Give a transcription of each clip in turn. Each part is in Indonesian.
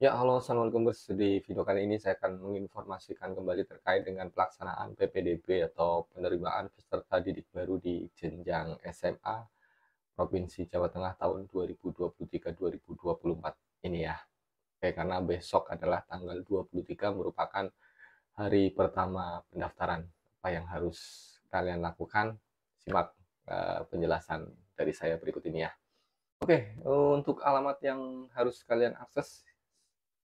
Ya, halo, Assalamualaikum Bos. Di video kali ini saya akan menginformasikan kembali terkait dengan pelaksanaan PPDB atau penerimaan peserta didik baru di jenjang SMA Provinsi Jawa Tengah tahun 2023-2024 ini ya. Oke, karena besok adalah tanggal 23 merupakan hari pertama pendaftaran. Apa yang harus kalian lakukan? Simak uh, penjelasan dari saya berikut ini ya. Oke, eh, untuk alamat yang harus kalian akses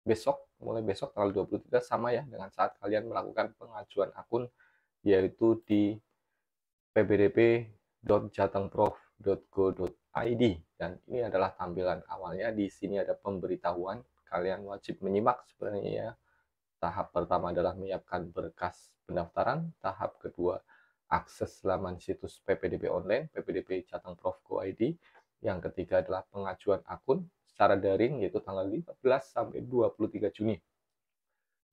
besok, mulai besok tanggal 23 sama ya dengan saat kalian melakukan pengajuan akun yaitu di pbdp.jatengprof.go.id dan ini adalah tampilan awalnya di sini ada pemberitahuan kalian wajib menyimak sebenarnya ya tahap pertama adalah menyiapkan berkas pendaftaran tahap kedua akses laman situs PPDB online PPDP yang ketiga adalah pengajuan akun secara daring yaitu tanggal 15 sampai 23 Juni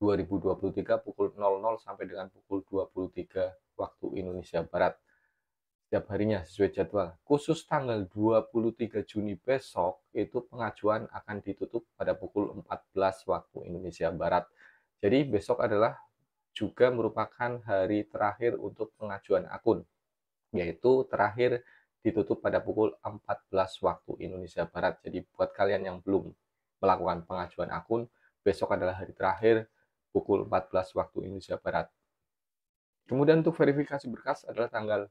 2023 pukul 00 sampai dengan pukul 23 waktu Indonesia Barat setiap harinya sesuai jadwal. Khusus tanggal 23 Juni besok itu pengajuan akan ditutup pada pukul 14 waktu Indonesia Barat. Jadi besok adalah juga merupakan hari terakhir untuk pengajuan akun yaitu terakhir ditutup pada pukul 14 waktu Indonesia Barat. Jadi buat kalian yang belum melakukan pengajuan akun, besok adalah hari terakhir pukul 14 waktu Indonesia Barat. Kemudian untuk verifikasi berkas adalah tanggal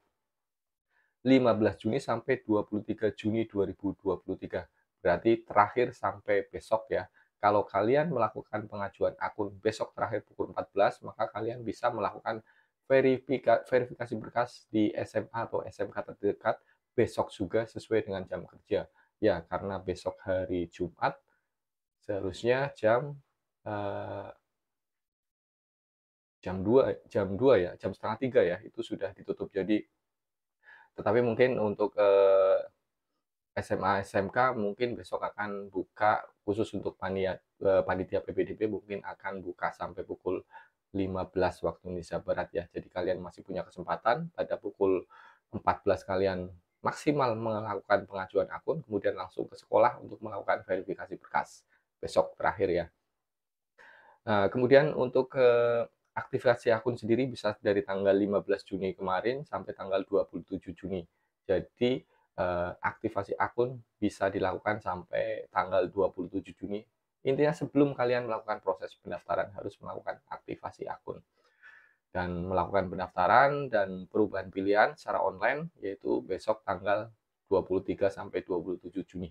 15 Juni sampai 23 Juni 2023. Berarti terakhir sampai besok ya. Kalau kalian melakukan pengajuan akun besok terakhir pukul 14, maka kalian bisa melakukan verifikasi berkas di SMA atau SMK terdekat besok juga sesuai dengan jam kerja. Ya, karena besok hari Jumat seharusnya jam uh, jam 2 jam 2 ya, jam setengah tiga ya itu sudah ditutup. Jadi tetapi mungkin untuk uh, eh, SMA SMK mungkin besok akan buka khusus untuk panitia uh, panitia PPDB mungkin akan buka sampai pukul 15 waktu Indonesia Barat ya. Jadi kalian masih punya kesempatan pada pukul 14 kalian maksimal melakukan pengajuan akun, kemudian langsung ke sekolah untuk melakukan verifikasi berkas besok terakhir ya. Nah, kemudian untuk ke eh, aktivasi akun sendiri bisa dari tanggal 15 Juni kemarin sampai tanggal 27 Juni. Jadi eh, aktivasi akun bisa dilakukan sampai tanggal 27 Juni. Intinya sebelum kalian melakukan proses pendaftaran harus melakukan aktivasi akun dan melakukan pendaftaran dan perubahan pilihan secara online yaitu besok tanggal 23 sampai 27 Juni.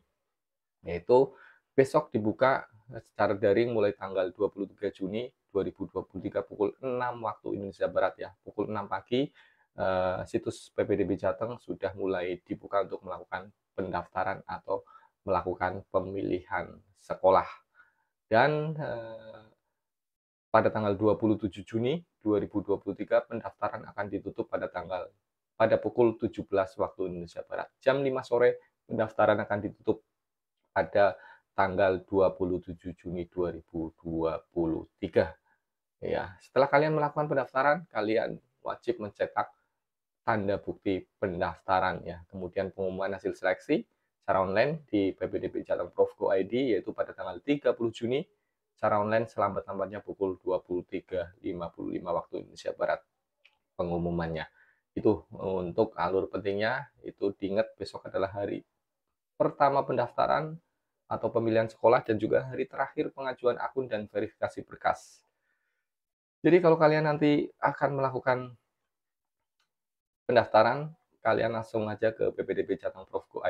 Yaitu besok dibuka secara daring mulai tanggal 23 Juni 2023 pukul 6 waktu Indonesia Barat ya, pukul 6 pagi eh, situs PPDB Jateng sudah mulai dibuka untuk melakukan pendaftaran atau melakukan pemilihan sekolah. Dan eh, pada tanggal 27 Juni 2023 pendaftaran akan ditutup pada tanggal pada pukul 17 waktu Indonesia Barat. Jam 5 sore pendaftaran akan ditutup pada tanggal 27 Juni 2023. Ya, setelah kalian melakukan pendaftaran, kalian wajib mencetak tanda bukti pendaftaran ya. Kemudian pengumuman hasil seleksi secara online di PPDB Jateng Prof ID yaitu pada tanggal 30 Juni secara online selambat-lambatnya pukul 23.55 waktu Indonesia Barat pengumumannya. Itu e, untuk alur pentingnya itu diingat besok adalah hari pertama pendaftaran atau pemilihan sekolah dan juga hari terakhir pengajuan akun dan verifikasi berkas. Jadi kalau kalian nanti akan melakukan pendaftaran, kalian langsung aja ke ppdb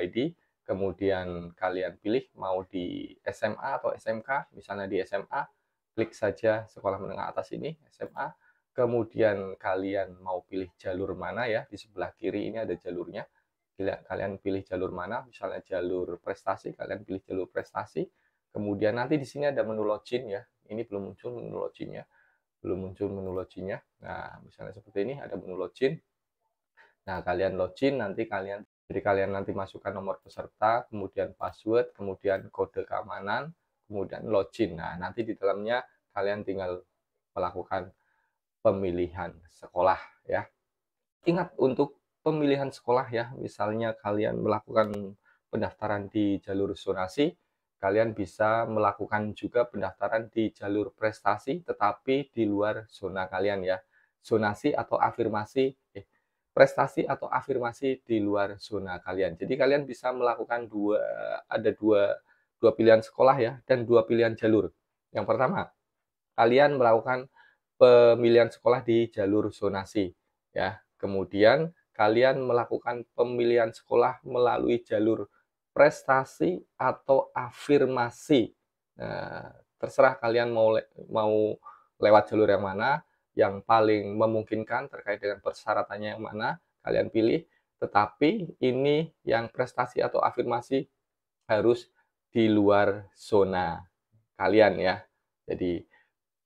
ID kemudian kalian pilih mau di SMA atau SMK, misalnya di SMA, klik saja sekolah menengah atas ini, SMA, kemudian kalian mau pilih jalur mana ya, di sebelah kiri ini ada jalurnya, kalian pilih jalur mana, misalnya jalur prestasi, kalian pilih jalur prestasi, kemudian nanti di sini ada menu login ya, ini belum muncul menu loginnya, belum muncul menu loginnya, nah misalnya seperti ini ada menu login, nah kalian login nanti kalian jadi kalian nanti masukkan nomor peserta, kemudian password, kemudian kode keamanan, kemudian login. Nah, nanti di dalamnya kalian tinggal melakukan pemilihan sekolah ya. Ingat untuk pemilihan sekolah ya, misalnya kalian melakukan pendaftaran di jalur zonasi, kalian bisa melakukan juga pendaftaran di jalur prestasi tetapi di luar zona kalian ya. Zonasi atau afirmasi eh prestasi atau afirmasi di luar zona kalian. Jadi kalian bisa melakukan dua ada dua dua pilihan sekolah ya dan dua pilihan jalur. Yang pertama, kalian melakukan pemilihan sekolah di jalur zonasi ya. Kemudian kalian melakukan pemilihan sekolah melalui jalur prestasi atau afirmasi. Nah, terserah kalian mau mau lewat jalur yang mana yang paling memungkinkan terkait dengan persyaratannya yang mana kalian pilih tetapi ini yang prestasi atau afirmasi harus di luar zona kalian ya jadi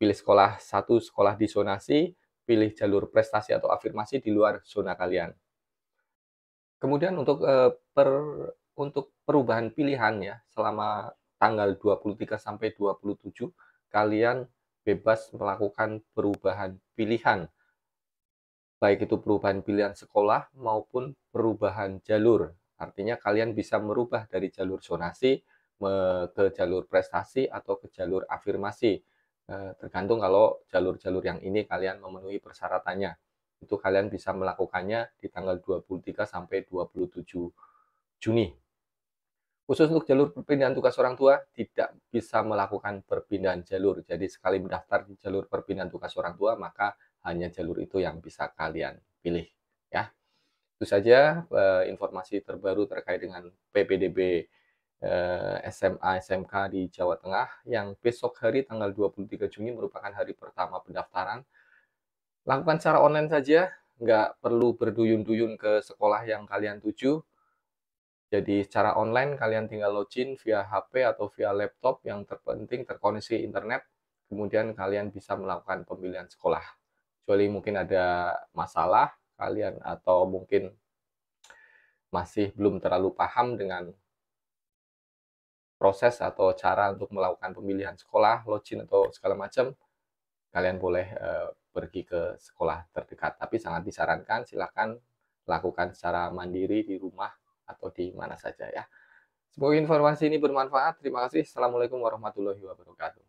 pilih sekolah satu sekolah di zonasi pilih jalur prestasi atau afirmasi di luar zona kalian kemudian untuk eh, per untuk perubahan pilihan ya selama tanggal 23 sampai 27 kalian bebas melakukan perubahan pilihan, baik itu perubahan pilihan sekolah maupun perubahan jalur. Artinya kalian bisa merubah dari jalur zonasi ke jalur prestasi atau ke jalur afirmasi. E, tergantung kalau jalur-jalur yang ini kalian memenuhi persyaratannya. Itu kalian bisa melakukannya di tanggal 23 sampai 27 Juni Khusus untuk jalur perpindahan tugas orang tua, tidak bisa melakukan perpindahan jalur. Jadi sekali mendaftar di jalur perpindahan tugas orang tua, maka hanya jalur itu yang bisa kalian pilih. Ya, Itu saja eh, informasi terbaru terkait dengan PPDB eh, SMA SMK di Jawa Tengah yang besok hari tanggal 23 Juni merupakan hari pertama pendaftaran. Lakukan secara online saja, nggak perlu berduyun-duyun ke sekolah yang kalian tuju, jadi secara online kalian tinggal login via HP atau via laptop yang terpenting terkoneksi internet. Kemudian kalian bisa melakukan pemilihan sekolah. Kecuali mungkin ada masalah kalian atau mungkin masih belum terlalu paham dengan proses atau cara untuk melakukan pemilihan sekolah, login atau segala macam, kalian boleh e, pergi ke sekolah terdekat. Tapi sangat disarankan silakan lakukan secara mandiri di rumah atau di mana saja ya. Semoga informasi ini bermanfaat. Terima kasih. Assalamualaikum warahmatullahi wabarakatuh.